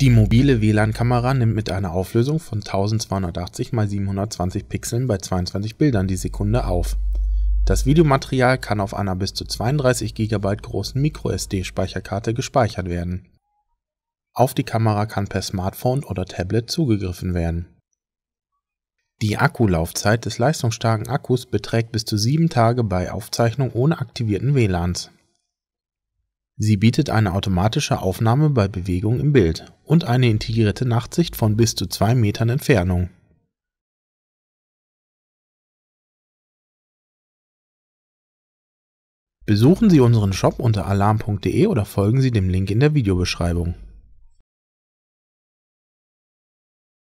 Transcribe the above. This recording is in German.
Die mobile WLAN-Kamera nimmt mit einer Auflösung von 1280 x 720 Pixeln bei 22 Bildern die Sekunde auf. Das Videomaterial kann auf einer bis zu 32 GB großen microSD-Speicherkarte gespeichert werden. Auf die Kamera kann per Smartphone oder Tablet zugegriffen werden. Die Akkulaufzeit des leistungsstarken Akkus beträgt bis zu 7 Tage bei Aufzeichnung ohne aktivierten WLANs. Sie bietet eine automatische Aufnahme bei Bewegung im Bild und eine integrierte Nachtsicht von bis zu 2 Metern Entfernung. Besuchen Sie unseren Shop unter alarm.de oder folgen Sie dem Link in der Videobeschreibung.